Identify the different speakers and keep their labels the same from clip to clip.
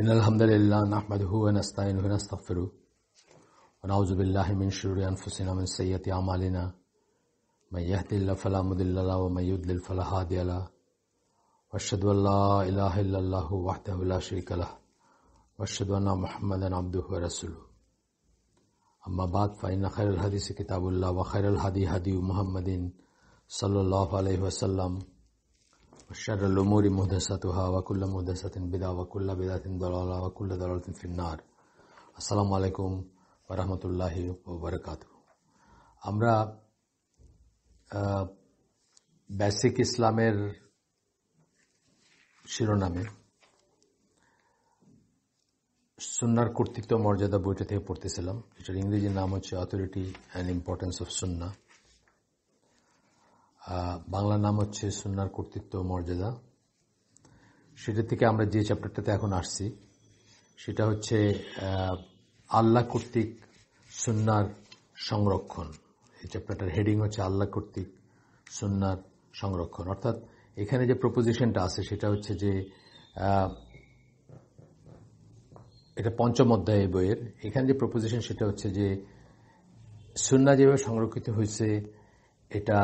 Speaker 1: इन अलहमदिल्ला नहमदनस्तान नस्तफ़िर वनाउज़बिल्लिन शुरफ़ुसिन सैत आमालिना मैं यहदिल्ल फ़लामदिल्ला व मयुद्दिल फ़लाहादियाला वशदल्ला वाहतला शरीकला वशदना महमद अब्दुल रसूल अम्माबाद फ़ाइन खैरहदीस किताबुल्ला व खैरहदी हदी महमदिन सल्ला वसम وشر الأمور محدثاتها وكل محدثة بدعة وكل بدعة ضلالة وكل ضلالة في النار السلام عليكم ورحمة الله وبركاته আমরা বেসিক ইসলামের শিরোনামে সুন্নার কর্তৃত্ব মর্যাদা বইটা থেকে পড়তেছিলাম যেটার ইংরেজির নাম হচ্ছে authority and importance of Sunnah Bangla নাম হচ্ছে সুনার কর্তৃত্ব মর্যাদা সেটা থেকে আমরা যে চ্যাপ্টারটাতে এখন আসছি সেটা হচ্ছে আল্লাহ কর্তৃক সুনার সংরক্ষণ এই চ্যাপ্টারটার হেডিং হচ্ছে আল্লাহ কর্তৃক সুনার সংরক্ষণ অর্থাৎ এখানে যে প্রপোজিশনটা আছে সেটা হচ্ছে যে এটা পঞ্চম অধ্যায় বইয়ের এখানে যে প্রপোজিশন সেটা হচ্ছে যে সুন্না যেভাবে সংরক্ষিত হয়েছে এটা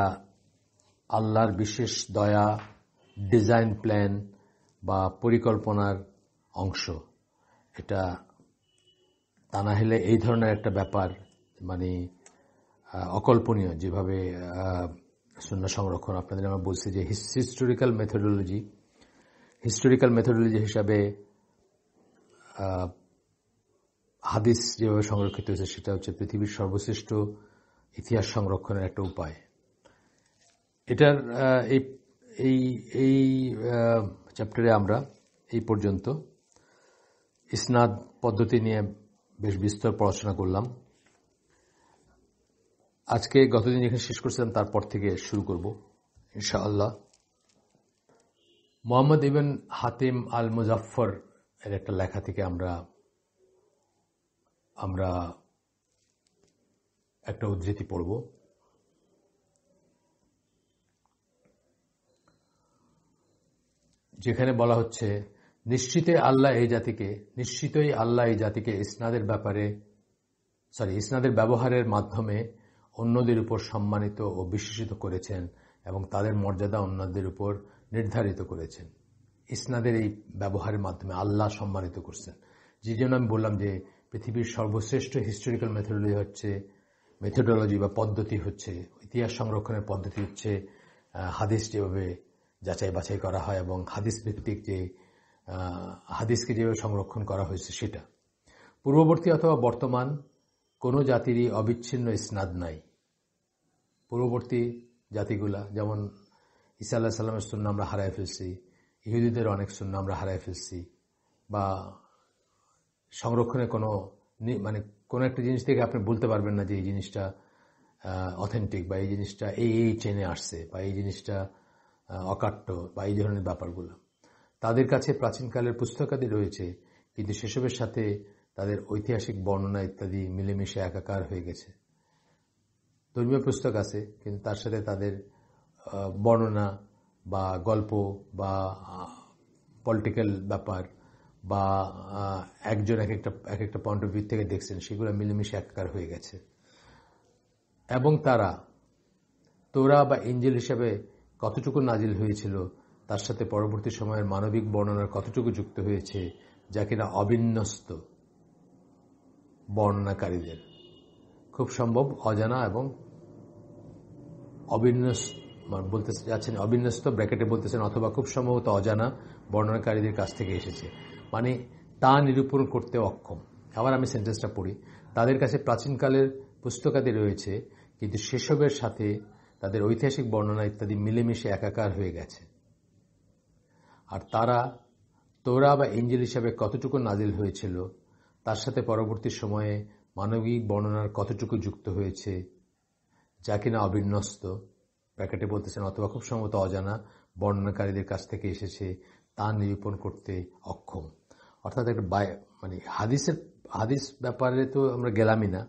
Speaker 1: আল্লাহর বিশেষ দয়া ডিজাইন প্ল্যান বা পরিকল্পনার অংশ এটা তা না হলে এই ধরনের একটা ব্যাপার মানে অকল্পনীয় যেভাবে শূন্য সংরক্ষণ আপনাদের আমরা বলছি যে হিস্টোরিক্যাল মেথোডোলজি হিস্টোরিক্যাল মেথোডোলজি হিসাবে হাদিস যেভাবে সংরক্ষিত হয়েছে সেটা হচ্ছে পৃথিবীর সর্বশ্রেষ্ঠ ইতিহাস সংরক্ষণের একটা উপায় এটার এই এই এই চ্যাপ্টারে আমরা এই পর্যন্ত ইসনাদ পদ্ধতি নিয়ে বেশ বিস্তর পড়াশোনা করলাম আজকে গতদিন যেখানে শেষ করছিলাম তারপর থেকে শুরু করব ইনশাআল্লাহ মোহাম্মদ ইবেন হাতিম আল মুজাফর এর একটা লেখা থেকে আমরা আমরা একটা উদ্ধৃতি পড়ব যেখানে বলা হচ্ছে নিশ্চিত আল্লাহ এই জাতিকে নিশ্চিতই আল্লাহ এই জাতিকে ইসনাদের ব্যাপারে সরি ইসনাদের ব্যবহারের মাধ্যমে অন্যদের উপর সম্মানিত ও বিশেষিত করেছেন এবং তাদের মর্যাদা অন্যদের উপর নির্ধারিত করেছেন ইসনাদের এই ব্যবহারের মাধ্যমে আল্লাহ সম্মানিত করছেন যে জন্য আমি বললাম যে পৃথিবীর সর্বশ্রেষ্ঠ হিস্টোরিক্যাল মেথোডোলজি হচ্ছে মেথোডোলজি বা পদ্ধতি হচ্ছে ইতিহাস সংরক্ষণের পদ্ধতি হচ্ছে হাদিস যেভাবে যাচাই বাছাই করা হয় এবং হাদিস ভিত্তিক যে হাদিসকে যেভাবে সংরক্ষণ করা হয়েছে সেটা পূর্ববর্তী অথবা বর্তমান কোনো জাতিরই অবিচ্ছিন্ন স্নাদ নাই পূর্ববর্তী জাতিগুলা যেমন ইসা আল্লাহ সাল্লামের সুন্না আমরা হারাই ফেলছি ইহুদিদের অনেক সুন্না আমরা হারাই ফেলছি বা সংরক্ষণে কোনো মানে কোনো একটা জিনিস থেকে আপনি বলতে পারবেন না যে এই জিনিসটা অথেন্টিক বা এই জিনিসটা এই এই চেনে আসছে বা এই জিনিসটা অকাট্য বা এই ধরনের ব্যাপারগুলো তাদের কাছে প্রাচীনকালের পুস্তকাদি রয়েছে কিন্তু সেসবের সাথে তাদের ঐতিহাসিক বর্ণনা ইত্যাদি মিলেমিশে একাকার হয়ে গেছে ধর্মীয় পুস্তক আছে কিন্তু তার সাথে তাদের বর্ণনা বা গল্প বা পলিটিক্যাল ব্যাপার বা একজন এক একটা এক একটা পয়েন্ট অফ ভিউ থেকে দেখছেন সেগুলো মিলেমিশে একাকার হয়ে গেছে এবং তারা তোরা বা এঞ্জেল হিসাবে কতটুকু নাজিল হয়েছিল তার সাথে পরবর্তী সময়ের মানবিক বর্ণনার কতটুকু যুক্ত হয়েছে যা কিনা অবিন্যস্ত বর্ণনাকারীদের খুব সম্ভব অজানা এবং অবিন্যস্ত মানে বলতে যাচ্ছেন অবিন্যস্ত ব্র্যাকেটে বলতেছেন অথবা খুব সম্ভবত অজানা বর্ণনাকারীদের কাছ থেকে এসেছে মানে তা নিরূপণ করতে অক্ষম আবার আমি সেন্টেন্সটা পড়ি তাদের কাছে প্রাচীনকালের পুস্তকাদি রয়েছে কিন্তু সেসবের সাথে তাদের ঐতিহাসিক বর্ণনা ইত্যাদি মিলেমিশে একাকার হয়ে গেছে আর তারা তোরা বা এঞ্জেল হিসাবে কতটুকু নাজিল হয়েছিল তার সাথে পরবর্তী সময়ে মানবিক বর্ণনার কতটুকু যুক্ত হয়েছে যা কিনা অবিন্যস্ত প্যাকেটে বলতেছেন অথবা খুব সম্ভবত অজানা বর্ণনাকারীদের কাছ থেকে এসেছে তা নিরূপণ করতে অক্ষম অর্থাৎ একটা মানে হাদিসের হাদিস ব্যাপারে তো আমরা গেলামই না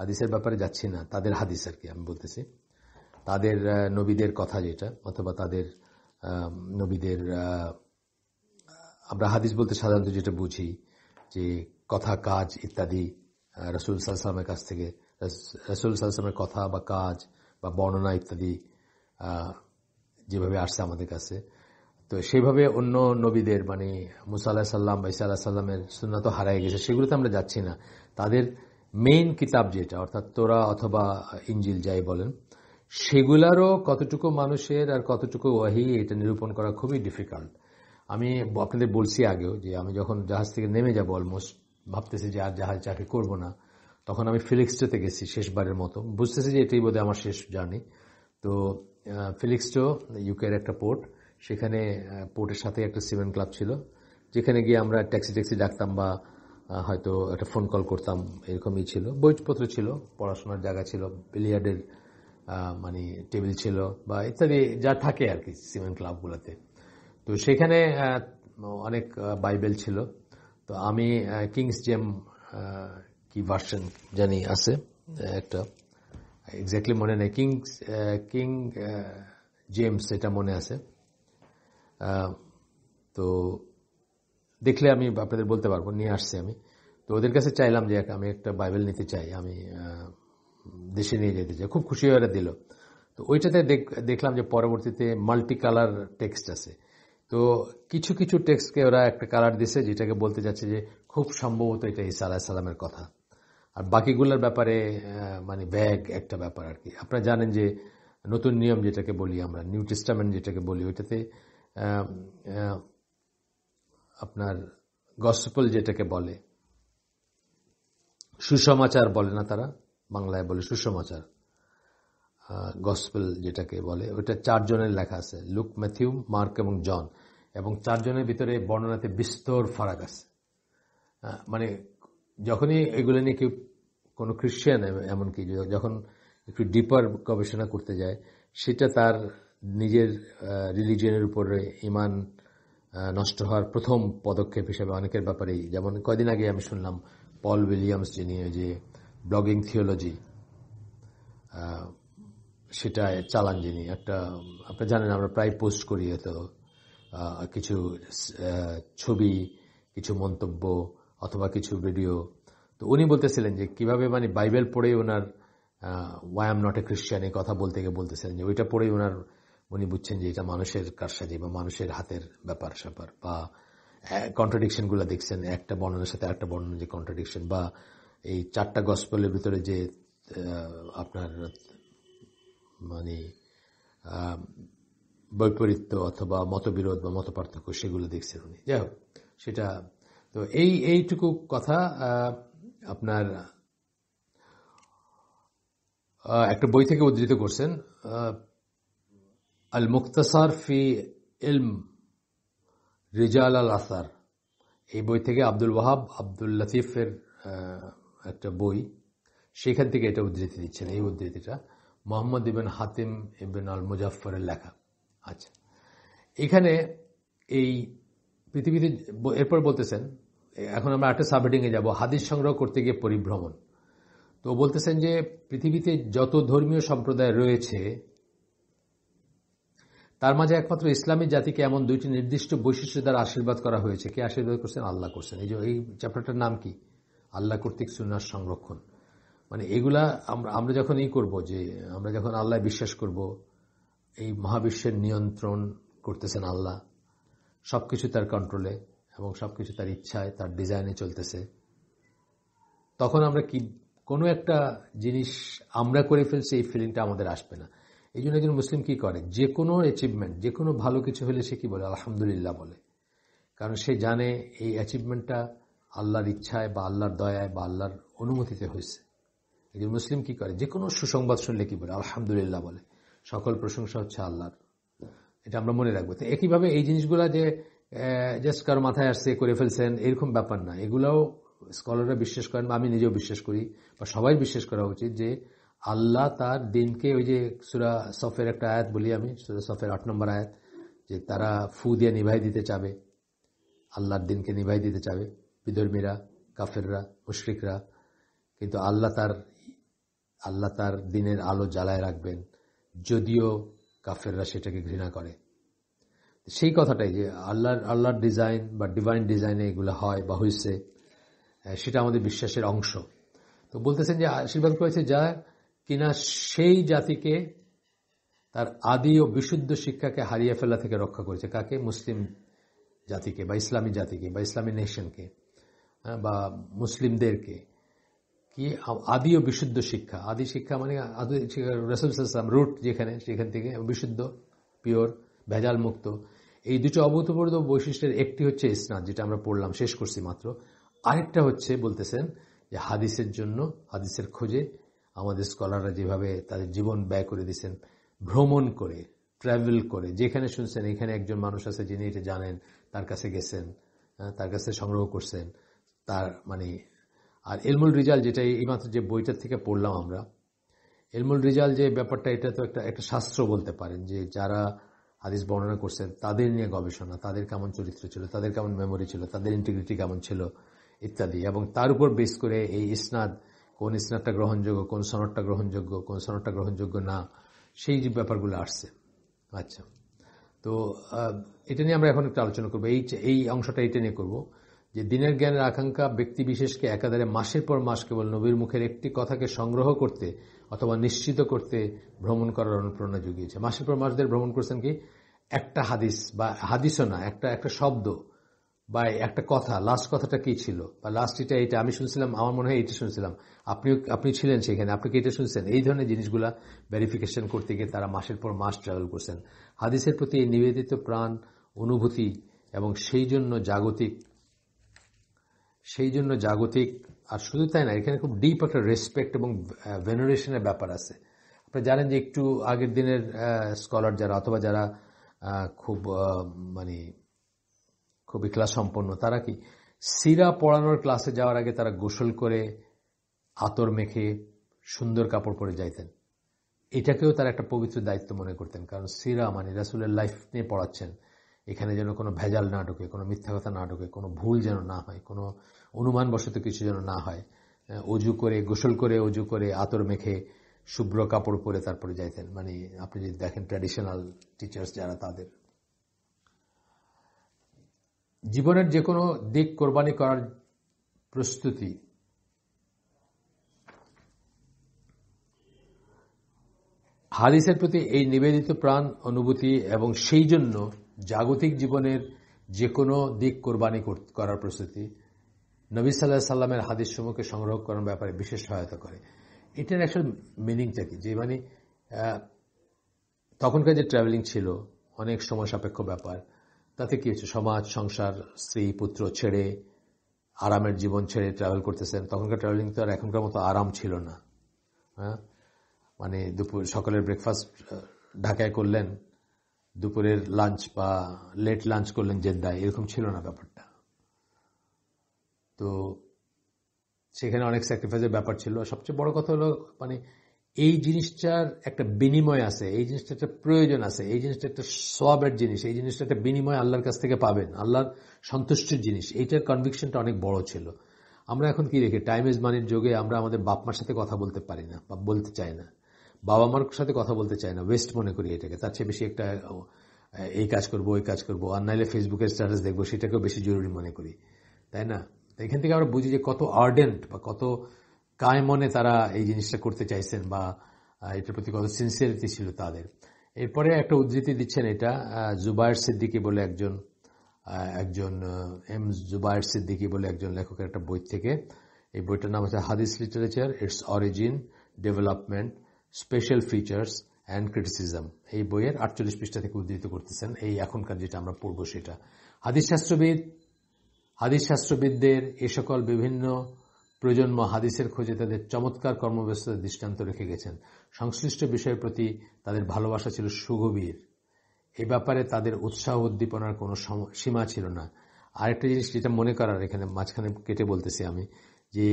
Speaker 1: হাদিসের ব্যাপারে যাচ্ছি না তাদের হাদিস আর কি আমি বলতেছি তাদের নবীদের কথা যেটা অথবা তাদের নবীদের আমরা হাদিস বলতে সাধারণত যেটা বুঝি যে কথা কাজ ইত্যাদি রসুল সালসালামের কাছ থেকে রসুল সালসালামের কথা বা কাজ বা বর্ণনা ইত্যাদি যেভাবে আসছে আমাদের কাছে তো সেইভাবে অন্য নবীদের মানে মুসা আল্লাহ সাল্লাম বা ইসা আল্লাহ সাল্লামের সুন্না তো হারাই গেছে সেগুলোতে আমরা যাচ্ছি না তাদের মেইন কিতাব যেটা অর্থাৎ তোরা অথবা ইঞ্জিল যাই বলেন সেগুলারও কতটুকু মানুষের আর কতটুকু ওয়াহি এটা নিরূপণ করা খুবই ডিফিকাল্ট আমি আপনাদের বলছি আগেও যে আমি যখন জাহাজ থেকে নেমে যাব অলমোস্ট ভাবতেছি যে আর জাহাজ চাকরি করব না তখন আমি ফিলিক্সটোতে গেছি শেষবারের মতো বুঝতেছি যে এটাই বোধহয় আমার শেষ জার্নি তো ফিলিক্সটো ইউকের একটা পোর্ট সেখানে পোর্টের সাথে একটা সিমেন্ট ক্লাব ছিল যেখানে গিয়ে আমরা ট্যাক্সি ট্যাক্সি ডাকতাম বা হয়তো একটা ফোন কল করতাম এরকমই ছিল বইপত্র ছিল পড়াশোনার জায়গা ছিল বিলিয়ার্ডের মানে টেবিল ছিল বা ইত্যাদি যা থাকে আর কি সিমেন্ট ক্লাবগুলোতে তো সেখানে অনেক বাইবেল ছিল তো আমি কিংস জেম কি ভার্সন জানি আছে একটা এক্স্যাক্টলি মনে নেই কিংস কিং জেমস এটা মনে আছে তো দেখলে আমি আপনাদের বলতে পারবো নিয়ে আসছি আমি তো ওদের কাছে চাইলাম যে আমি একটা বাইবেল নিতে চাই আমি দেশে নিয়ে যেতে চায় খুব খুশি হয়ে দিল তো ওইটাতে দেখলাম যে পরবর্তীতে মাল্টি কালার টেক্সট আছে তো কিছু কিছু টেক্সটকে ওরা একটা কালার দিছে যেটাকে বলতে যাচ্ছে যে খুব সম্ভবত এটা ইসা আলাহ সালামের কথা আর বাকিগুলোর ব্যাপারে মানে ব্যাগ একটা ব্যাপার আর কি আপনারা জানেন যে নতুন নিয়ম যেটাকে বলি আমরা নিউ টেস্টামেন্ট যেটাকে বলি ওইটাতে আপনার গসপল যেটাকে বলে সুসমাচার বলে না তারা বাংলায় বলে সুসমাচার গসপেল যেটাকে বলে ওটা চারজনের লেখা আছে লুক ম্যাথিউ মার্ক এবং জন এবং চারজনের ভিতরে বর্ণনাতে বিস্তর ফারাক আছে মানে যখনই এগুলো নিয়ে কেউ কোনো খ্রিশ্চিয়ান এমনকি যখন একটু ডিপার গবেষণা করতে যায় সেটা তার নিজের রিলিজিয়নের উপরে ইমান নষ্ট হওয়ার প্রথম পদক্ষেপ হিসেবে অনেকের ব্যাপারেই যেমন কদিন আগে আমি শুনলাম পল উইলিয়ামস যিনি যে ব্লগিং থিওলজি সেটায় চালান যিনি একটা আপনি জানেন আমরা প্রায় পোস্ট করি হয়তো কিছু ছবি কিছু মন্তব্য অথবা কিছু ভিডিও তো উনি বলতেছিলেন যে কিভাবে মানে বাইবেল পড়ে ওনার why am not a Christian এই কথা বলতে গিয়ে বলতেছিলেন যে ওইটা পড়েই ওনার উনি বুঝছেন যে এটা মানুষের কারসাজি বা মানুষের হাতের ব্যাপার স্যাপার বা কন্ট্রাডিকশনগুলো দেখছেন একটা বর্ণনের সাথে একটা বর্ণনা যে কন্ট্রাডিকশন বা এই চারটা গসপেলের ভিতরে যে আপনার মানে বৈপরীত্য অথবা মতবিরোধ বা মত পার্থক্য সেগুলো দেখছেন উনি যাই হোক সেটা তো এই এইটুকু কথা আপনার একটা বই থেকে উদ্ধৃত করছেন আল মুক্তাসার ফি ইলম রিজাল আল আসার এই বই থেকে আব্দুল ওয়াহাব আব্দুল লতিফের একটা বই সেখান থেকে এটা উদ্ধৃতি দিচ্ছেন এই উদ্ধৃতিটা মোহাম্মদ ইবেন হাতিম ইবেন আল মুজাফরের লেখা আচ্ছা এখানে এই পৃথিবীতে এরপর বলতেছেন এখন আমরা একটা সাবহেডিংয়ে যাব হাদিস সংগ্রহ করতে গিয়ে পরিভ্রমণ তো বলতেছেন যে পৃথিবীতে যত ধর্মীয় সম্প্রদায় রয়েছে তার মাঝে একমাত্র ইসলামী জাতিকে এমন দুইটি নির্দিষ্ট বৈশিষ্ট্য দ্বারা আশীর্বাদ করা হয়েছে কে আশীর্বাদ করছেন আল্লাহ করছেন এই যে এই চ্যাপ্টারটার নাম কি আল্লাহ কর্তৃক সুনার সংরক্ষণ মানে এগুলা আমরা আমরা যখন ই করব যে আমরা যখন আল্লাহ বিশ্বাস করব এই মহাবিশ্বের নিয়ন্ত্রণ করতেছেন আল্লাহ সব কিছু তার কন্ট্রোলে এবং সব কিছু তার ইচ্ছায় তার ডিজাইনে চলতেছে তখন আমরা কি কোনো একটা জিনিস আমরা করে ফেলছি এই ফিলিংটা আমাদের আসবে না এই জন্য একজন মুসলিম কি করে যে কোনো অ্যাচিভমেন্ট যে কোনো ভালো কিছু হলে সে কি বলে আলহামদুলিল্লাহ বলে কারণ সে জানে এই অ্যাচিভমেন্টটা আল্লাহর ইচ্ছায় বা আল্লাহর দয়ায় বা আল্লাহর অনুমতিতে হয়েছে একজন মুসলিম কি করে যে কোনো সুসংবাদ শুনলে কি বলে আলহামদুলিল্লাহ বলে সকল প্রশংসা হচ্ছে আল্লাহর এটা আমরা মনে রাখবো তো একইভাবে এই জিনিসগুলা যে জাস্ট কারো মাথায় আসছে করে ফেলছেন এরকম ব্যাপার না এগুলাও স্কলাররা বিশ্বাস করেন বা আমি নিজেও বিশ্বাস করি বা সবাই বিশ্বাস করা উচিত যে আল্লাহ তার দিনকে ওই যে সুরা সফের একটা আয়াত বলি আমি সুরা সফের আট নম্বর আয়াত যে তারা ফু দিয়ে নিভাই দিতে চাবে আল্লাহর দিনকে নিভাই দিতে চাবে বিধর্মীরা কাফেররা মুশরিকরা কিন্তু আল্লাহ তার আল্লাহ তার দিনের আলো জ্বালায় রাখবেন যদিও কাফেররা সেটাকে ঘৃণা করে সেই কথাটাই যে আল্লাহর আল্লাহর ডিজাইন বা ডিভাইন ডিজাইনে এগুলো হয় বা হয়েছে সেটা আমাদের বিশ্বাসের অংশ তো বলতেছেন যে আশীর্বাদ করেছে যা কিনা সেই জাতিকে তার আদি ও বিশুদ্ধ শিক্ষাকে হারিয়ে ফেলা থেকে রক্ষা করেছে কাকে মুসলিম জাতিকে বা ইসলামী জাতিকে বা ইসলামী নেশনকে হ্যাঁ, বা মুসলিমদেরকে কি আদি ও বিশুদ্ধ শিক্ষা আদি শিক্ষা মানে আদি রসুলাম রুট যেখানে সেখান থেকে বিশুদ্ধ পিওর ভেজাল মুক্ত এই দুটো অভূতপূর্ব বৈশিষ্ট্যের একটি হচ্ছে ইসনাদ যেটা আমরা পড়লাম শেষ করছি মাত্র আরেকটা হচ্ছে বলতেছেন যে হাদিসের জন্য হাদিসের খোঁজে আমাদের স্কলাররা যেভাবে তাদের জীবন ব্যয় করে দিয়েছেন ভ্রমণ করে ট্রাভেল করে যেখানে শুনছেন এখানে একজন মানুষ আছে যিনি এটা জানেন তার কাছে গেছেন হ্যাঁ, তার কাছে সংগ্রহ করছেন তার মানে আর এলমুল রিজাল যেটা এইমাত্র যে বইটার থেকে পড়লাম আমরা এলমুল রিজাল যে ব্যাপারটা এটা তো একটা একটা শাস্ত্র বলতে পারেন যে যারা হাদিস বর্ণনা করছেন তাদের নিয়ে গবেষণা তাদের কেমন চরিত্র ছিল তাদের কেমন মেমোরি ছিল তাদের ইন্টিগ্রিটি কেমন ছিল ইত্যাদি এবং তার উপর বেস করে এই ইসনাদ কোন ইসনাদটা গ্রহণযোগ্য কোন সনদটা গ্রহণযোগ্য কোন সনদটা গ্রহণযোগ্য না সেই যে ব্যাপারগুলো আসছে আচ্ছা তো এটা নিয়ে আমরা এখন একটু আলোচনা করবো এই এই অংশটা এটা নিয়ে করবো যে দিনের জ্ঞানের আকাঙ্ক্ষা ব্যক্তি বিশেষকে একাধারে মাসের পর মাস কেবল নবীর মুখের একটি কথাকে সংগ্রহ করতে অথবা নিশ্চিত করতে ভ্রমণ করার অনুপ্রেরণা জুগিয়েছে মাসের পর মাসদের ভ্রমণ করছেন কি একটা হাদিস বা হাদিসও না একটা একটা শব্দ বা একটা কথা লাস্ট কথাটা কি ছিল বা লাস্ট এটা এটা আমি শুনছিলাম আমার মনে হয় এটা শুনছিলাম আপনিও আপনি ছিলেন সেখানে আপনি কি এটা শুনছেন এই ধরনের জিনিসগুলা ভেরিফিকেশন করতে গিয়ে তারা মাসের পর মাস ট্রাভেল করছেন হাদিসের প্রতি এই নিবেদিত প্রাণ অনুভূতি এবং সেই জন্য জাগতিক সেই জন্য জাগতিক আর শুধু তাই না এখানে খুব ডিপ একটা রেসপেক্ট এবং ভেনারেশনের ব্যাপার আছে আপনারা জানেন যে একটু আগের দিনের স্কলার যারা অথবা যারা খুব মানে খুবই ক্লাস সম্পন্ন তারা কি সিরা পড়ানোর ক্লাসে যাওয়ার আগে তারা গোসল করে আতর মেখে সুন্দর কাপড় পরে যাইতেন এটাকেও তারা একটা পবিত্র দায়িত্ব মনে করতেন কারণ সিরা মানে রাসুলের লাইফ নিয়ে পড়াচ্ছেন এখানে যেন কোনো ভেজাল না ঢুকে কোনো মিথ্যা কথা না ঢুকে কোনো ভুল যেন না হয় কোনো অনুমানবশত কিছু যেন না হয় অজু করে গোসল করে অজু করে আতর মেখে শুভ্র কাপড় পরে তারপরে যাইতেন মানে আপনি যদি দেখেন ট্র্যাডিশনাল টিচার্স যারা তাদের জীবনের যে কোনো দিক কোরবানি করার প্রস্তুতি হাদিসের প্রতি এই নিবেদিত প্রাণ অনুভূতি এবং সেই জন্য জাগতিক জীবনের যে কোনো দিক কোরবানি করার প্রস্তুতি নবী সাল্লাহ সাল্লামের হাদিস সমূহকে সংগ্রহ করার ব্যাপারে বিশেষ সহায়তা করে এটার আসলে মিনিংটা কি যে মানে তখনকার যে ট্রাভেলিং ছিল অনেক সময় সাপেক্ষ ব্যাপার তাতে কি হচ্ছে সমাজ সংসার স্ত্রী পুত্র ছেড়ে আরামের জীবন ছেড়ে ট্রাভেল করতেছেন তখনকার ট্রাভেলিং তো আর এখনকার মতো আরাম ছিল না হ্যাঁ মানে দুপুর সকালের ব্রেকফাস্ট ঢাকায় করলেন দুপুরের লাঞ্চ বা লেট লাঞ্চ করলেন জেদ্দায় এরকম ছিল না ব্যাপারটা তো সেখানে অনেক স্যাক্রিফাইসের ব্যাপার ছিল সবচেয়ে বড় কথা হলো মানে এই জিনিসটার একটা বিনিময় আছে এই জিনিসটা একটা প্রয়োজন আছে এই জিনিসটা একটা সবের জিনিস এই জিনিসটা একটা বিনিময় আল্লাহর কাছ থেকে পাবেন আল্লাহর সন্তুষ্টির জিনিস এইটার কনভিকশনটা অনেক বড় ছিল আমরা এখন কি দেখি টাইম ইজ মানির যোগে আমরা আমাদের বাপমার সাথে কথা বলতে পারি না বা বলতে চাই না বাবা মার সাথে কথা বলতে চায় না ওয়েস্ট মনে করি এটাকে তার চেয়ে বেশি একটা এই কাজ করব ওই কাজ করব আর নাইলে ফেসবুকের স্ট্যাটাস দেখবো সেটাকেও বেশি জরুরি মনে করি তাই না এখান থেকে আমরা বুঝি যে কত আর্ডেন্ট বা কত কায় মনে তারা এই জিনিসটা করতে চাইছেন বা এটার প্রতি কত সিনসিয়ারিটি ছিল তাদের এরপরে একটা উদ্ধৃতি দিচ্ছেন এটা জুবায়ের সিদ্দিকি বলে একজন একজন এম জুবায়ের সিদ্দিকি বলে একজন লেখকের একটা বই থেকে এই বইটার নাম হচ্ছে Hadith literature its origin development special features and criticism এই বইয়ের আটচল্লিশ পৃষ্ঠা থেকে উদ্ধৃত করতেছেন এই এখনকার যেটা আমরা পড়ব সেটা হাদিসশাস্ত্রবিদ শাস্ত্রবিদ শাস্ত্রবিদদের এ সকল বিভিন্ন প্রজন্ম হাদিসের খোঁজে তাদের চমৎকার কর্মব্যস্ততার দৃষ্টান্ত রেখে গেছেন সংশ্লিষ্ট বিষয়ের প্রতি তাদের ভালোবাসা ছিল সুগভীর এ ব্যাপারে তাদের উৎসাহ উদ্দীপনার কোনো সীমা ছিল না আরেকটা জিনিস যেটা মনে করার এখানে মাঝখানে কেটে বলতেছি আমি যে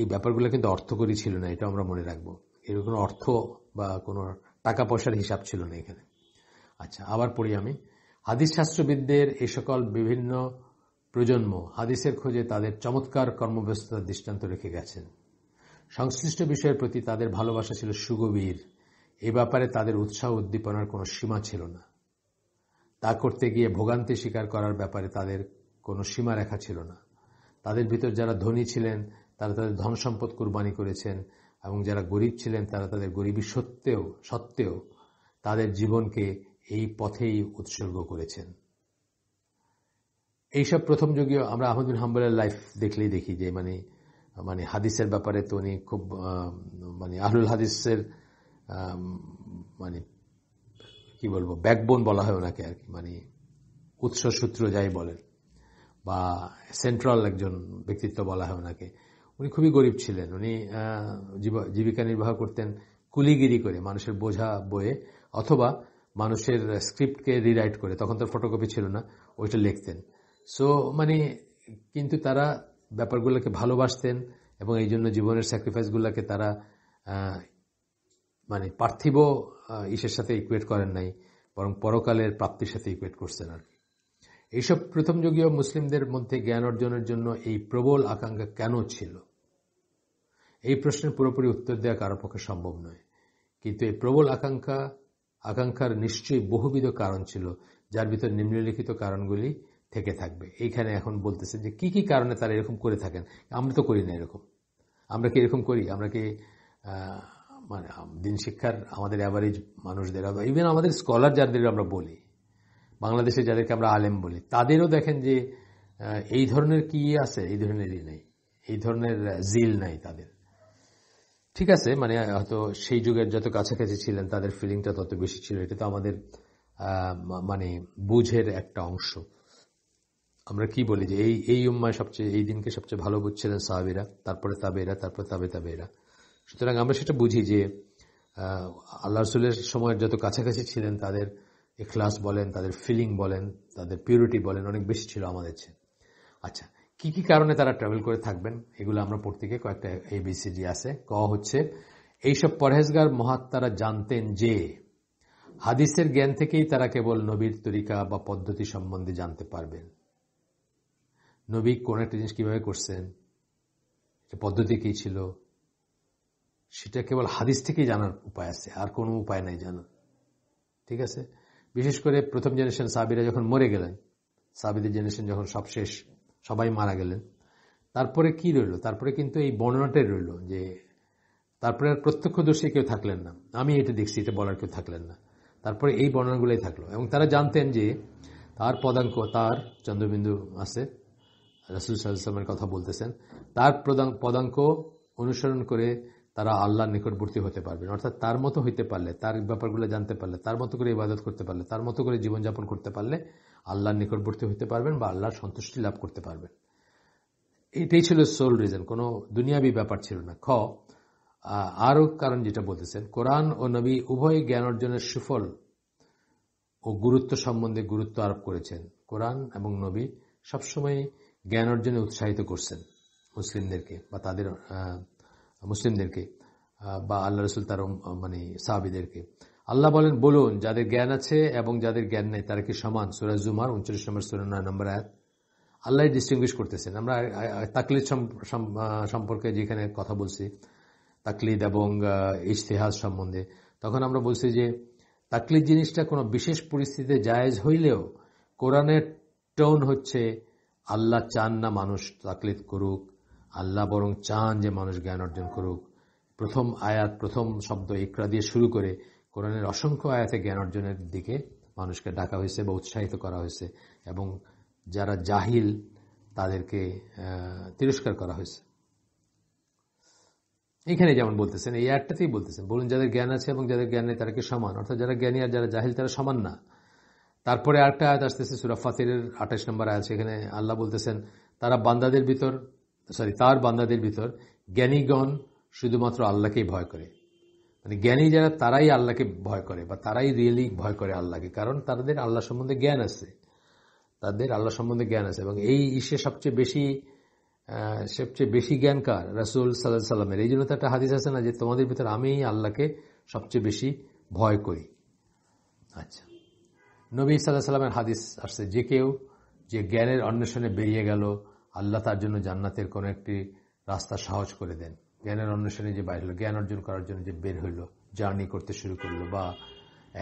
Speaker 1: এই ব্যাপারগুলো কিন্তু অর্থকরী ছিল না এটা আমরা মনে রাখবো এর কোনো অর্থ বা কোনো টাকা পয়সার হিসাব ছিল না এখানে আচ্ছা আবার পড়ি আমি হাদিস শাস্ত্রবিদদের এ সকল বিভিন্ন প্রজন্ম হাদিসের খোঁজে তাদের চমৎকার কর্মব্যস্ততার দৃষ্টান্ত রেখে গেছেন সংশ্লিষ্ট বিষয়ের প্রতি তাদের ভালোবাসা ছিল সুগভীর এ ব্যাপারে তাদের উৎসাহ উদ্দীপনার কোনো সীমা ছিল না তা করতে গিয়ে ভোগান্তি স্বীকার করার ব্যাপারে তাদের কোনো সীমা রেখা ছিল না তাদের ভিতর যারা ধনী ছিলেন তারা তাদের ধন সম্পদ কুরবানি করেছেন এবং যারা গরিব ছিলেন তারা তাদের গরিবী সত্ত্বেও সত্ত্বেও তাদের জীবনকে এই পথেই উৎসর্গ করেছেন এইসব প্রথম যুগীয় আমরা আহমদুল হাম্বলের লাইফ দেখলেই দেখি যে মানে মানে হাদিসের ব্যাপারে তো উনি খুব মানে আহুল হাদিসের মানে কি বলবো ব্যাকবোন বলা হয় ওনাকে আর কি মানে উৎস সূত্র যাই বলেন বা সেন্ট্রাল একজন ব্যক্তিত্ব বলা হয় ওনাকে উনি খুবই গরিব ছিলেন উনি জীবিকা নির্বাহ করতেন কুলিগিরি করে মানুষের বোঝা বয়ে অথবা মানুষের স্ক্রিপ্টকে রিরাইট করে তখন তার ফটোকপি ছিল না ওইটা লিখতেন সো মানে কিন্তু তারা ব্যাপারগুলোকে ভালোবাসতেন এবং এই জন্য জীবনের স্যাক্রিফাইসগুলোকে তারা মানে পার্থিব ইসের সাথে ইকুয়েট করেন নাই বরং পরকালের প্রাপ্তির সাথে ইকুয়েট করছেন আর কি এইসব যুগীয় মুসলিমদের মধ্যে জ্ঞান অর্জনের জন্য এই প্রবল আকাঙ্ক্ষা কেন ছিল এই প্রশ্নের পুরোপুরি উত্তর দেওয়া কারো পক্ষে সম্ভব নয় কিন্তু এই প্রবল আকাঙ্ক্ষা আকাঙ্ক্ষার নিশ্চয়ই বহুবিধ কারণ ছিল যার ভিতর নিম্নলিখিত কারণগুলি থেকে থাকবে এইখানে এখন বলতেছে যে কি কি কারণে তারা এরকম করে থাকেন আমরা তো করি না এরকম আমরা কি এরকম করি আমরা কি মানে দিন শিক্ষার আমাদের অ্যাভারেজ মানুষদের ইভেন আমাদের স্কলার যাদের আমরা বলি বাংলাদেশে যাদেরকে আমরা আলেম বলি তাদেরও দেখেন যে এই ধরনের কি আছে এই ধরনেরই নেই এই ধরনের জিল নাই তাদের ঠিক আছে মানে হয়তো সেই যুগের যত কাছাকাছি ছিলেন তাদের ফিলিংটা তত বেশি ছিল এটা তো আমাদের মানে বুঝের একটা অংশ আমরা কি বলি যে এই এই উম্মায় সবচেয়ে এই দিনকে সবচেয়ে ভালো বুঝছিলেন সাহাবিরা তারপরে তাবেরা তারপরে তাবে তাবেরা সুতরাং আমরা সেটা বুঝি যে আল্লাহ রসুলের সময়ের যত কাছাকাছি ছিলেন তাদের ক্লাস বলেন তাদের ফিলিং বলেন তাদের পিউরিটি বলেন অনেক বেশি ছিল আমাদের চেয়ে আচ্ছা কি কি কারণে তারা ট্রাভেল করে থাকবেন এগুলো আমরা পড়তে কয়েকটা এবিসিডি আছে ক হচ্ছে এইসব পরহেজগার মহাত্মারা জানতেন যে হাদিসের জ্ঞান থেকেই তারা কেবল নবীর তরিকা বা পদ্ধতি সম্বন্ধে জানতে পারবেন নবী কোন একটা জিনিস কিভাবে করছেন পদ্ধতি কি ছিল সেটা কেবল হাদিস থেকেই জানার উপায় আছে আর কোনো উপায় নাই জানার ঠিক আছে বিশেষ করে প্রথম জেনারেশন সাবিরা যখন মরে গেলেন সাবিদের জেনারেশন যখন সব শেষ সবাই মারা গেলেন তারপরে কি রইল তারপরে কিন্তু এই বর্ণনাটাই রইল যে তারপরে আর প্রত্যক্ষদর্শী কেউ থাকলেন না আমি এটা দেখছি এটা বলার কেউ থাকলেন না তারপরে এই বর্ণনাগুলোই থাকলো এবং তারা জানতেন যে তার পদাঙ্ক তার চন্দ্রবিন্দু আছে রাসুল সাল্লামের কথা বলতেছেন তার পদাঙ্ক অনুসরণ করে তারা আল্লাহর নিকটবর্তী হতে পারবেন অর্থাৎ তার মতো হইতে পারলে তার ব্যাপারগুলো জানতে পারলে তার মতো করে ইবাদত করতে পারলে তার মতো করে জীবনযাপন করতে পারলে আল্লাহর নিকটবর্তী হতে পারবেন বা আল্লাহর সন্তুষ্টি লাভ করতে পারবেন এটাই ছিল সোল রিজন কোনো দুনিয়াবি ব্যাপার ছিল না খ আরও কারণ যেটা বলতেছেন কোরআন ও নবী উভয় জ্ঞান অর্জনের সুফল ও গুরুত্ব সম্বন্ধে গুরুত্ব আরোপ করেছেন কোরআন এবং নবী সবসময় জ্ঞান অর্জনে উৎসাহিত করছেন মুসলিমদেরকে বা তাদের মুসলিমদেরকে বা আল্লাহ রসুল তার মানে সাহাবিদেরকে আল্লাহ বলেন বলুন যাদের জ্ঞান আছে এবং যাদের জ্ঞান নেই তারা কি সমান সুরাজ জুমার উনচল্লিশ নম্বর সুরানয় নম্বর এক আল্লাহ ডিস্টিংগুইশ করতেছেন আমরা তাকলিদ সম্পর্কে যেখানে কথা বলছি তাকলিদ এবং ইশতেহাজ সম্বন্ধে তখন আমরা বলছি যে তাকলিদ জিনিসটা কোনো বিশেষ পরিস্থিতিতে জায়েজ হইলেও কোরআনের টোন হচ্ছে আল্লাহ চান না মানুষ তাকলিদ করুক আল্লাহ বরং চান যে মানুষ জ্ঞান অর্জন করুক প্রথম আয়াত প্রথম শব্দ ইকরা দিয়ে শুরু করে কোরআনের অসংখ্য আয়াতে জ্ঞান অর্জনের দিকে মানুষকে ডাকা হয়েছে বা উৎসাহিত করা হয়েছে এবং যারা জাহিল তাদেরকে তিরস্কার করা হয়েছে এখানে যেমন বলতেছেন এই আয়াতটাতেই বলতেছেন বলুন যাদের জ্ঞান আছে এবং যাদের জ্ঞান নেই তারা কি সমান অর্থাৎ যারা জ্ঞানী আর যারা জাহিল তারা সমান না তারপরে আরেকটা আয়াত আসতেছে সুরাফাতিরের আঠাশ নম্বর আয়াত সেখানে আল্লাহ বলতেছেন তারা বান্দাদের ভিতর সরি তার বান্দাদের ভিতর জ্ঞানীগণ শুধুমাত্র আল্লাহকেই ভয় করে মানে জ্ঞানী যারা তারাই আল্লাহকে ভয় করে বা তারাই রিয়েলি ভয় করে আল্লাহকে কারণ তাদের আল্লাহ সম্বন্ধে জ্ঞান আছে তাদের আল্লাহ সম্বন্ধে জ্ঞান আছে এবং এই ইসে সবচেয়ে বেশি সবচেয়ে বেশি জ্ঞান কার রাসুল সাল্লাহ সাল্লামের এই জন্য তো একটা হাদিস আছে না যে তোমাদের ভিতরে আমি আল্লাহকে সবচেয়ে বেশি ভয় করি আচ্ছা নবী সাল্লাহ সাল্লামের হাদিস আসছে যে কেউ যে জ্ঞানের অন্বেষণে বেরিয়ে গেল আল্লাহ তার জন্য জান্নাতের কোনো একটি রাস্তা সহজ করে দেন জ্ঞানের অন্বেষণে যে বাইর হলো জ্ঞান অর্জন করার জন্য যে বের হইলো জার্নি করতে শুরু করলো বা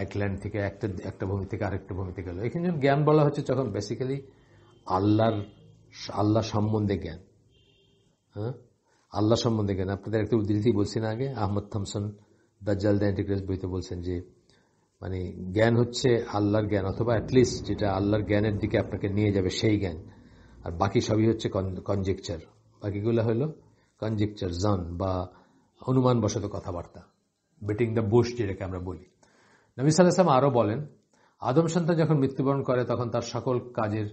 Speaker 1: এক ল্যান্ড থেকে একটা একটা ভূমি থেকে আরেকটা ভূমিতে গেল এখানে যখন জ্ঞান বলা হচ্ছে তখন বেসিক্যালি আল্লাহর আল্লাহ সম্বন্ধে জ্ঞান হ্যাঁ আল্লাহ সম্বন্ধে জ্ঞান আপনাদের একটা উদ্ধৃতি বলছেন আগে আহমদ থামসন দাজ্জাল দ্যান্টিক্রেস বইতে বলছেন যে মানে জ্ঞান হচ্ছে আল্লাহর জ্ঞান অথবা অ্যাটলিস্ট যেটা আল্লাহর জ্ঞানের দিকে আপনাকে নিয়ে যাবে সেই জ্ঞান আর বাকি সবই হচ্ছে কনজেকচার বাকিগুলো হলো কনজেকচার জান বা অনুমানবশত কথাবার্তা বেটিং দ্য বুশ যেটাকে আমরা বলি নবী সালাম আরও বলেন আদম সন্তান যখন মৃত্যুবরণ করে তখন তার সকল কাজের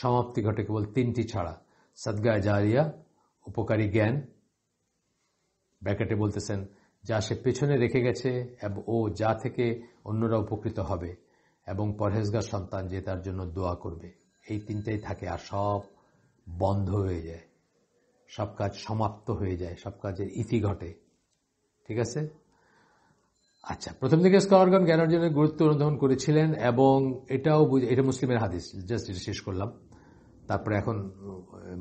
Speaker 1: সমাপ্তি ঘটে কেবল তিনটি ছাড়া সদগায় জারিয়া উপকারী জ্ঞান ব্যাকেটে বলতেছেন যা সে পেছনে রেখে গেছে ও যা থেকে অন্যরা উপকৃত হবে এবং পরহেজগার সন্তান যে তার জন্য দোয়া করবে এই তিনটাই থাকে আর সব বন্ধ হয়ে যায় সব কাজ সমাপ্ত হয়ে যায় সব কাজের ইতি ঘটে ঠিক আছে আচ্ছা প্রথম দিকে স্কারগণ জ্ঞান অর্জনের গুরুত্ব অনুধন করেছিলেন এবং এটাও এটা মুসলিমের হাদিস জাস্ট এটা শেষ করলাম তারপরে এখন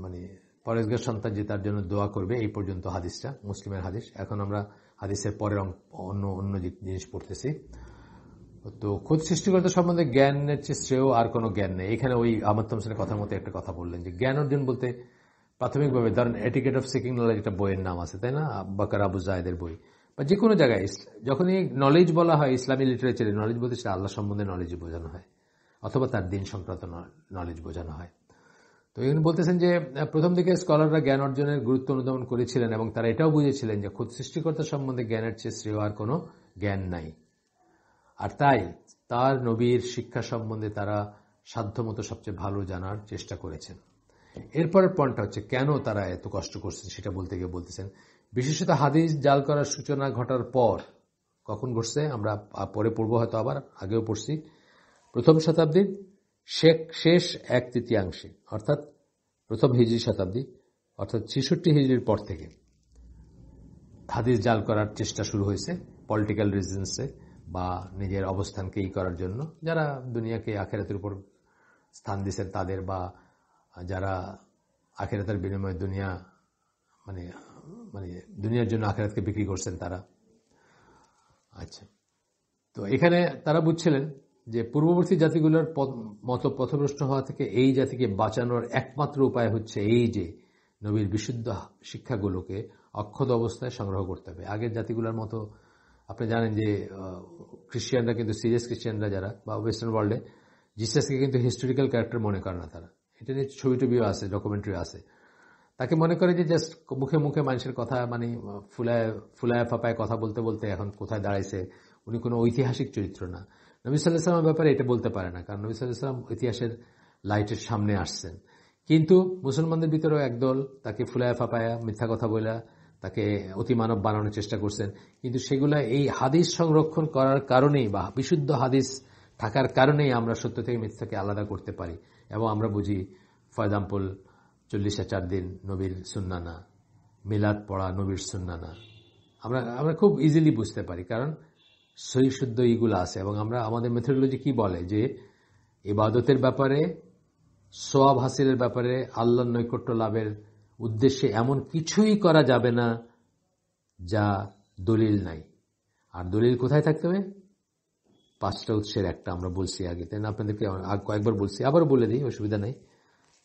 Speaker 1: মানে পরেশগের সন্তান যে তার জন্য দোয়া করবে এই পর্যন্ত হাদিসটা মুসলিমের হাদিস এখন আমরা হাদিসের পরের অন্য অন্য জিনিস পড়তেছি তো খুদ সৃষ্টিকর্তা সম্বন্ধে জ্ঞানের চেয়ে শ্রেয় আর কোনো জ্ঞান নেই এখানে ওই আমার তামসেনের কথার মতো একটা কথা বললেন যে জ্ঞান অর্জন বলতে প্রাথমিকভাবে ধরেন এটিকেট অফ সিকিং নলেজ একটা বইয়ের নাম আছে তাই না বাকার আবু জাহেদের বই বা যে কোনো জায়গায় যখনই নলেজ বলা হয় ইসলামী লিটারেচারে নলেজ বলতে সেটা আল্লাহ সম্বন্ধে নলেজ বোঝানো হয় অথবা তার দিন সংক্রান্ত নলেজ বোঝানো হয় তো এখানে বলতেছেন যে প্রথম দিকে স্কলাররা জ্ঞান অর্জনের গুরুত্ব অনুধাবন করেছিলেন এবং তারা এটাও বুঝেছিলেন যে খুদ সৃষ্টিকর্তা সম্বন্ধে জ্ঞানের চেয়ে শ্রেয় আর কোনো জ্ঞান নাই আর তাই তার নবীর শিক্ষা সম্বন্ধে তারা সাধ্যমতো সবচেয়ে ভালো জানার চেষ্টা করেছেন এরপরের পয়েন্টটা হচ্ছে কেন তারা এত কষ্ট করছেন সেটা বলতে গিয়ে বলতেছেন বিশেষত হাদিস জাল করার সূচনা ঘটার পর কখন ঘটছে আমরা পরে পড়ব হয়তো আবার আগেও পড়ছি প্রথম শতাব্দীর শেখ শেষ এক তৃতীয়াংশে অর্থাৎ প্রথম হিজড়ি শতাব্দী অর্থাৎ ছেষট্টি হিজড়ির পর থেকে হাদিস জাল করার চেষ্টা শুরু হয়েছে পলিটিক্যাল রিজনসে বা নিজের অবস্থানকে ই করার জন্য যারা দুনিয়াকে আখেরাতের উপর স্থান দিয়েছেন তাদের বা যারা আখেরাতের বিনিময়ে দুনিয়া মানে মানে দুনিয়ার জন্য আখেরাতকে বিক্রি করছেন তারা আচ্ছা তো এখানে তারা বুঝছিলেন যে পূর্ববর্তী জাতিগুলোর মত পথভ্রষ্ট হওয়া থেকে এই জাতিকে বাঁচানোর একমাত্র উপায় হচ্ছে এই যে নবীর বিশুদ্ধ শিক্ষাগুলোকে অক্ষত অবস্থায় সংগ্রহ করতে হবে আগের জাতিগুলোর মতো আপনি জানেন যে খ্রিস্টানরা কিন্তু সিরিয়াস খ্রিস্টানরা যারা বা ওয়েস্টার্ন ওয়ার্ল্ডে জিসাসকে কিন্তু হিস্টোরিক্যাল ক্যারেক্টার মনে করে না তারা এটা নিয়ে ছবি টবিও আছে ডকুমেন্টারি আছে তাকে মনে করে যে জাস্ট মুখে মুখে মানুষের কথা মানে ফুলায় ফুলায় ফাপায় কথা বলতে বলতে এখন কোথায় দাঁড়াইছে উনি কোনো ঐতিহাসিক চরিত্র না নবী সাল্লাহ সাল্লামের ব্যাপারে এটা বলতে পারে না কারণ নবী সাল্লাহ সাল্লাম ইতিহাসের লাইটের সামনে আসছেন কিন্তু মুসলমানদের ভিতরেও একদল তাকে ফুলায় ফাপায়া মিথ্যা কথা বলা তাকে অতিমানব বানানোর চেষ্টা করছেন কিন্তু সেগুলা এই হাদিস সংরক্ষণ করার কারণেই বা বিশুদ্ধ হাদিস থাকার কারণেই আমরা সত্য থেকে মিথ্যাকে আলাদা করতে পারি এবং আমরা বুঝি ফর এক্সাম্পল চল্লিশে চার দিন নবীর সুন্নানা মিলাদ পড়া নবীর সুন্নানা আমরা আমরা খুব ইজিলি বুঝতে পারি কারণ সহি শুদ্ধ ইগুলো আছে এবং আমরা আমাদের মেথোডোলজি কি বলে যে ইবাদতের ব্যাপারে সোয়াব হাসিলের ব্যাপারে আল্লাহর নৈকট্য লাভের উদ্দেশ্যে এমন কিছুই করা যাবে না যা দলিল নাই আর দলিল কোথায় থাকতে হবে পাঁচটা উৎসের একটা আমরা বলছি আগে তাই না আপনাদেরকে কয়েকবার বলছি আবার বলে দিই অসুবিধা নেই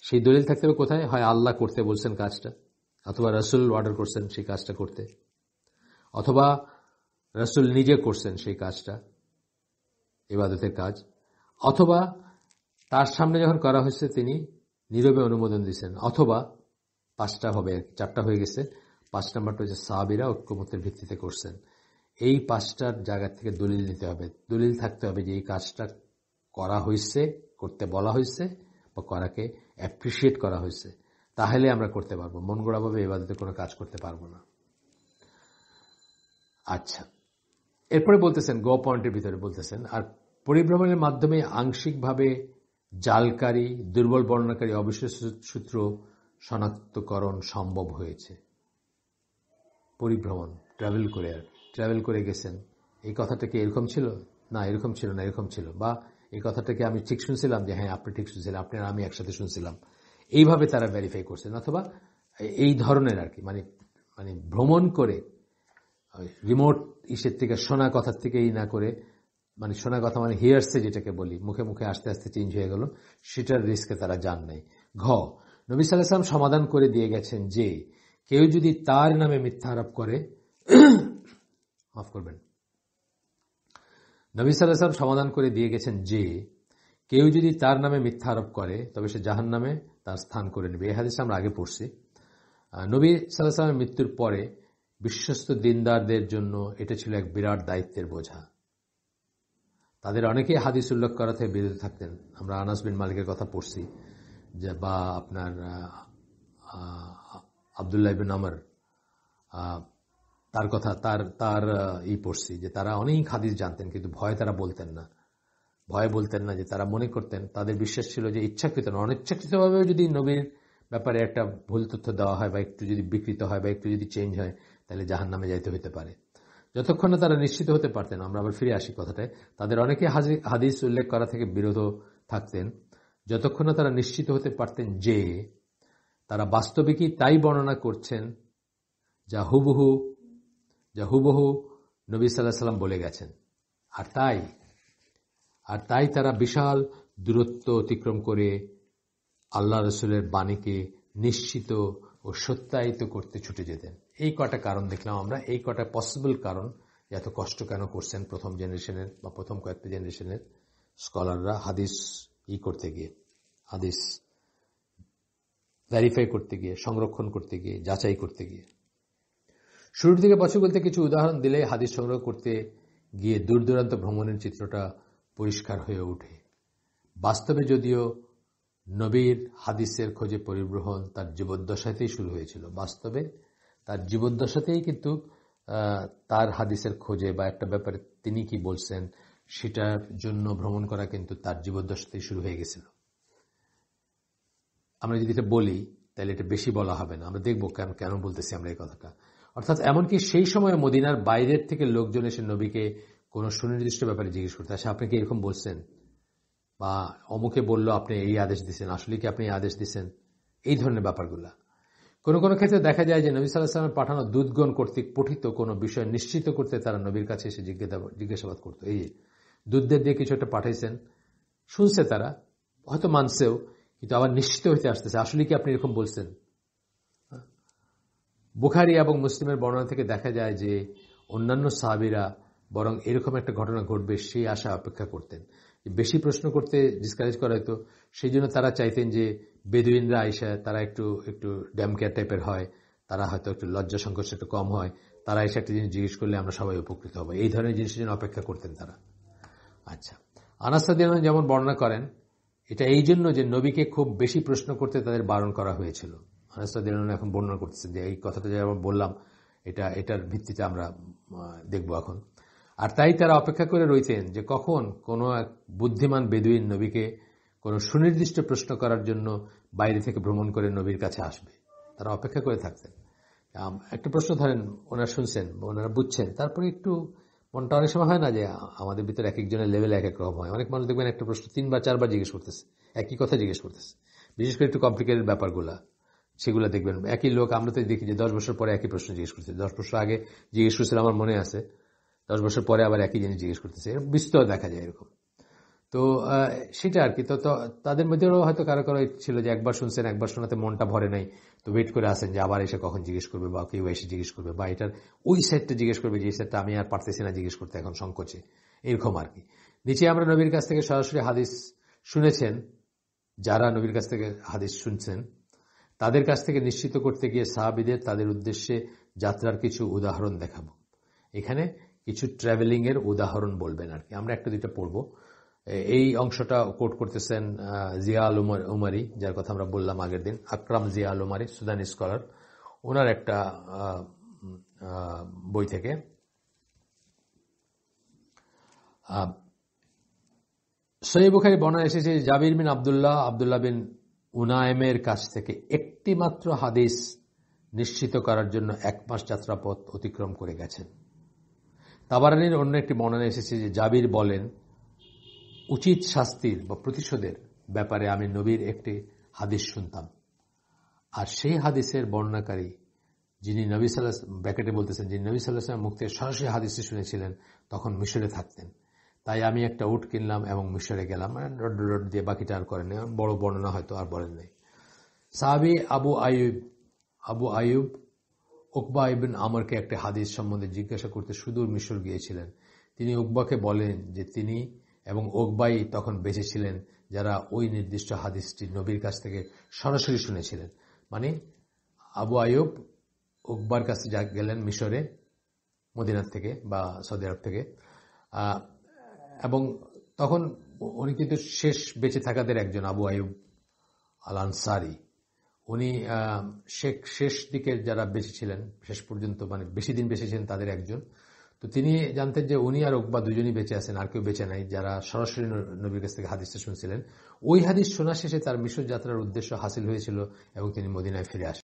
Speaker 1: সেই দলিল থাকতে হবে কোথায় হয় আল্লাহ করতে বলছেন কাজটা অথবা রসুল অর্ডার করছেন সেই কাজটা করতে অথবা রসুল নিজে করছেন সেই কাজটা এবাদতের কাজ অথবা তার সামনে যখন করা হয়েছে তিনি নীরবে অনুমোদন দিয়েছেন অথবা পাঁচটা হবে চারটা হয়ে গেছে পাঁচ নাম্বারটা হচ্ছে সাবিরা ঐক্যমতের ভিত্তিতে করছেন এই পাঁচটার জায়গা থেকে দলিল নিতে হবে দলিল থাকতে হবে যে এই কাজটা করা হয়েছে করতে বলা হয়েছে বা করাকে অ্যাপ্রিসিয়েট করা হয়েছে তাহলে আমরা করতে পারবো মন গোড়াভাবে এবাদতে কোনো কাজ করতে পারবো না আচ্ছা এরপরে বলতেছেন গ পয়েন্টের ভিতরে বলতেছেন আর পরিভ্রমণের মাধ্যমে আংশিকভাবে জালকারী দুর্বল বর্ণনাকারী অবিশ্বাস সূত্র শনাক্তকরণ সম্ভব হয়েছে পরিভ্রমণ ট্রাভেল করে আর ট্রাভেল করে গেছেন এই কথাটা কি এরকম ছিল না এরকম ছিল না এরকম ছিল বা এই কথাটাকে আমি ঠিক শুনছিলাম যে হ্যাঁ আপনি ঠিক শুনছিলেন আপনি আর আমি একসাথে শুনছিলাম এইভাবে তারা ভেরিফাই করছেন অথবা এই ধরনের আর কি মানে মানে ভ্রমণ করে রিমোট ইসের থেকে শোনা কথার থেকেই না করে মানে শোনা কথা মানে হিয়ার্সে যেটাকে বলি মুখে মুখে আস্তে আস্তে চেঞ্জ হয়ে গেল সেটার রিস্কে তারা যান নাই ঘ নবী সাল্লাম সমাধান করে দিয়ে গেছেন যে কেউ যদি তার নামে মিথ্যা আরোপ করে মাফ করবেন নবী সাল্লাম সমাধান করে দিয়ে গেছেন যে কেউ যদি তার নামে মিথ্যা আরোপ করে তবে সে জাহান নামে তার স্থান করে নেবে এ হাদিস আমরা আগে পড়ছি নবী সাল্লামের মৃত্যুর পরে বিশ্বস্ত দিনদারদের জন্য এটা ছিল এক বিরাট দায়িত্বের বোঝা তাদের অনেকেই হাদিস উল্লেখ করা থেকে বিরত থাকতেন আমরা আনাস বিন মালিকের কথা পড়ছি যে বা আপনার আবদুল্লাহ বিন আমার তার কথা তার তার ই পড়ছি যে তারা অনেক হাদিস জানতেন কিন্তু ভয়ে তারা বলতেন না ভয়ে বলতেন না যে তারা মনে করতেন তাদের বিশ্বাস ছিল যে ইচ্ছাকৃত না অনিচ্ছাকৃতভাবে যদি নবীর ব্যাপারে একটা ভুল তথ্য দেওয়া হয় বা একটু যদি বিকৃত হয় বা একটু যদি চেঞ্জ হয় তাহলে জাহান নামে যাইতে হতে পারে যতক্ষণ না তারা নিশ্চিত হতে পারতেন আমরা আবার ফিরে আসি কথাটায় তাদের অনেকে হাদিস উল্লেখ করা থেকে বিরত থাকতেন যতক্ষণ না তারা নিশ্চিত হতে পারতেন যে তারা বাস্তবিকই তাই বর্ণনা করছেন যা হুবহু যা হুবহু নবী সাল্লাহ সাল্লাম বলে গেছেন আর তাই আর তাই তারা বিশাল দূরত্ব অতিক্রম করে আল্লাহ রসুলের বাণীকে নিশ্চিত ও সত্যায়িত করতে ছুটে যেতেন এই কটা কারণ দেখলাম আমরা এই কটা পসিবল কারণ এত কষ্ট কেন করছেন প্রথম জেনারেশনের বা প্রথম কয়েকটা জেনারেশনের স্কলাররা হাদিস ই করতে গিয়ে হাদিস ভ্যারিফাই করতে গিয়ে সংরক্ষণ করতে গিয়ে যাচাই করতে গিয়ে শুরুর দিকে বলতে কিছু উদাহরণ দিলে হাদিস সংগ্রহ করতে গিয়ে দূর দূরান্ত ভ্রমণের চিত্রটা পরিষ্কার হয়ে ওঠে বাস্তবে যদিও নবীর হাদিসের খোঁজে পরিবহন তার জীবদ্দশাতেই শুরু হয়েছিল বাস্তবে তার জীবদ্দশাতেই কিন্তু তার হাদিসের খোঁজে বা একটা ব্যাপারে তিনি কি বলছেন সেটার জন্য ভ্রমণ করা কিন্তু তার জীবদ্দশাতেই শুরু হয়ে গেছিল আমরা যদি এটা বলি তাহলে এটা বেশি বলা হবে না আমরা দেখবো কেন কেন বলতেছি আমরা এই কথাটা অর্থাৎ এমনকি সেই সময় মদিনার বাইরের থেকে লোকজন এসে নবীকে কোনো সুনির্দিষ্ট ব্যাপারে জিজ্ঞেস করতে আসে আপনি কি এরকম বলছেন বা অমুকে বলল আপনি এই আদেশ দিচ্ছেন আসলে কি আপনি আদেশ দিচ্ছেন এই ধরনের ব্যাপারগুলা কোনো কোনো ক্ষেত্রে দেখা যায় যে নবী সাল্লাহামের পাঠানো দুধগণ কর্তৃক পঠিত কোনো বিষয় নিশ্চিত করতে তারা নবীর কাছে এসে জিজ্ঞাসাবাদ করতো এই যে দুধদের দিয়ে কিছু একটা পাঠাইছেন শুনছে তারা হয়তো মানছেও কিন্তু আবার নিশ্চিত হইতে আসতেছে আসলে কি আপনি এরকম বলছেন বুখারি এবং মুসলিমের বর্ণনা থেকে দেখা যায় যে অন্যান্য সাহাবিরা বরং এরকম একটা ঘটনা ঘটবে সেই আশা অপেক্ষা করতেন বেশি প্রশ্ন করতে ডিসকারেজ করা হতো সেই জন্য তারা চাইতেন যে বেদুইনরা আইসা তারা একটু একটু ড্যামকেয়ার টাইপের হয় তারা হয়তো একটু লজ্জা সংকোচ একটু কম হয় তারা এসে একটা জিনিস জিজ্ঞেস করলে আমরা সবাই উপকৃত হবো এই ধরনের জিনিসের জন্য অপেক্ষা করতেন তারা আচ্ছা আনাস্তাদিয়ান যেমন বর্ণনা করেন এটা এই জন্য যে নবীকে খুব বেশি প্রশ্ন করতে তাদের বারণ করা হয়েছিল আনাস্তাদিন এখন বর্ণনা করতেছে যে এই কথাটা যে আমরা বললাম এটা এটার ভিত্তিতে আমরা দেখব এখন আর তাই তারা অপেক্ষা করে রয়েছেন যে কখন কোনো এক বুদ্ধিমান বেদুইন নবীকে কোনো সুনির্দিষ্ট প্রশ্ন করার জন্য বাইরে থেকে ভ্রমণ করে নবীর কাছে আসবে তারা অপেক্ষা করে থাকতেন একটা প্রশ্ন ধরেন ওনারা শুনছেন ওনারা বুঝছেন তারপরে একটু মনটা অনেক সময় হয় না যে আমাদের ভিতরে এক একজনের লেভেল এক এক রকম হয় অনেক মানুষ দেখবেন একটা প্রশ্ন তিনবার চারবার জিজ্ঞেস করতেছে একই কথা জিজ্ঞেস করতেছে বিশেষ করে একটু কমপ্লিকেটেড ব্যাপারগুলা সেগুলো দেখবেন একই লোক আমরা তো দেখি যে দশ বছর পরে একই প্রশ্ন জিজ্ঞেস করছে দশ বছর আগে জিজ্ঞেস করছিল আমার মনে আছে দশ বছর পরে আবার একই জিনিস জিজ্ঞেস করতেছে এরকম বিস্তর দেখা যায় এরকম তো সেটা আর কি তো তাদের মধ্যেও হয়তো কারো কারো ছিল যে একবার শুনছেন একবার শোনাতে মনটা ভরে নাই তো ওয়েট করে আসেন যে আবার এসে কখন জিজ্ঞেস করবে বা কেউ এসে জিজ্ঞেস করবে বা এটার ওই সাইডটা জিজ্ঞেস করবে যে সাইডটা আমি আর পারতেছি না জিজ্ঞেস করতে এখন সংকোচে এরকম আর কি নিচে আমরা নবীর কাছ থেকে সরাসরি হাদিস শুনেছেন যারা নবীর কাছ থেকে হাদিস শুনছেন তাদের কাছ থেকে নিশ্চিত করতে গিয়ে সাহাবিদের তাদের উদ্দেশ্যে যাত্রার কিছু উদাহরণ দেখাব এখানে কিছু ট্রাভেলিং এর উদাহরণ বলবেন আর কি আমরা একটা দুইটা পড়ব এই অংশটা কোট করতেছেন জিয়া আল উমার উমারি যার কথা আমরা বললাম আগের দিন আকরাম জিয়া আল উমারি সুদানি স্কলার ওনার একটা বই থেকে সৈয়বুখারি বুখারি বর্ণনা এসেছে জাবির বিন আবদুল্লাহ আবদুল্লাহ বিন উনায়েমের কাছ থেকে একটি মাত্র হাদিস নিশ্চিত করার জন্য এক মাস যাত্রাপথ অতিক্রম করে গেছেন তাবারানির অন্য একটি মনে এসেছে যে জাবির বলেন উচিত শাস্তির বা প্রতিশোধের ব্যাপারে আমি নবীর একটি হাদিস শুনতাম আর সেই হাদিসের বর্ণাকারী যিনি নবী সাল্লাহ ব্যাকেটে বলতেছেন যিনি নবী সাল্লাহ মুক্তির সরাসরি হাদিসে শুনেছিলেন তখন মিশরে থাকতেন তাই আমি একটা উট কিনলাম এবং মিশরে গেলাম মানে রড রড দিয়ে বাকিটা আর করেন বড় বর্ণনা হয়তো আর বলেন নাই সাহাবি আবু আয়ুব আবু আয়ুব উকবা আইবিন আমরকে একটা হাদিস সম্বন্ধে জিজ্ঞাসা করতে সুদূর মিশর গিয়েছিলেন তিনি উকবাকে বলেন যে তিনি এবং ওকবাই তখন বেঁচে ছিলেন যারা ওই নির্দিষ্ট হাদিসটি নবীর কাছ থেকে সরাসরি শুনেছিলেন মানে আবু আয়ুব উকবার কাছে যা গেলেন মিশরে মদিনার থেকে বা সৌদি আরব থেকে এবং তখন উনি কিন্তু শেষ বেঁচে থাকাদের একজন আবু আয়ুব আল আনসারি উনি শেখ শেষ দিকের যারা বেঁচে ছিলেন শেষ পর্যন্ত মানে বেশি দিন বেঁচে ছিলেন তাদের একজন তো তিনি জানতেন যে উনি আর ওকবা দুজনই বেঁচে আছেন আর কেউ বেঁচে নাই যারা সরাসরি নবীর কাছ থেকে হাদিসটা শুনছিলেন ওই হাদিস শোনা শেষে তার মিশর যাত্রার উদ্দেশ্য হাসিল হয়েছিল এবং তিনি মদিনায় ফিরে আসেন